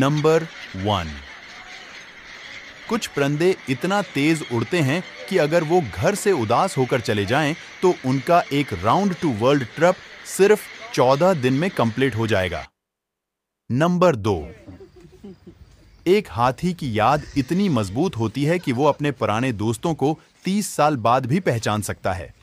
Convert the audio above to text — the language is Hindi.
नंबर वन कुछ परंदे इतना तेज उड़ते हैं कि अगर वो घर से उदास होकर चले जाएं तो उनका एक राउंड टू वर्ल्ड ट्रप सिर्फ चौदह दिन में कंप्लीट हो जाएगा नंबर दो एक हाथी की याद इतनी मजबूत होती है कि वो अपने पुराने दोस्तों को 30 साल बाद भी पहचान सकता है